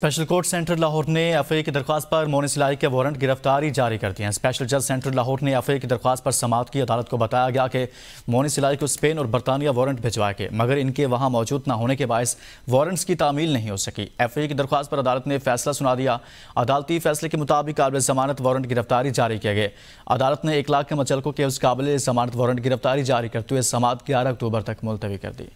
special court centre Lahore ने अफे की दरख्वास्त पर मोनिस लाई के वारंट गिरफ्तारी जारी कर दिए हैं स्पेशल जज सेंटर लाहौर ने अफे की दरख्वास्त पर समाप्त की अदालत को बताया गया कि मोनिस लाई को स्पेन और बरतानिया वारंट भिजवाए गए मगर इनके वहां मौजूद न होने के बायस वारंट्स की तामील नहीं हो सकी एफ की दरख्वास्त पर अदालत ने फैसला सुना दिया अदालती फैसले के मुताबिक काबिल जमानत वारंट गिरफ्तारी जारी किए गए अदालत ने एक लाख के मचलकों के उस काबिल जमानत वारंट गिरफ्तारी जारी करते हुए समाप्त ग्यारह अक्टूबर तक मुलतवी कर दी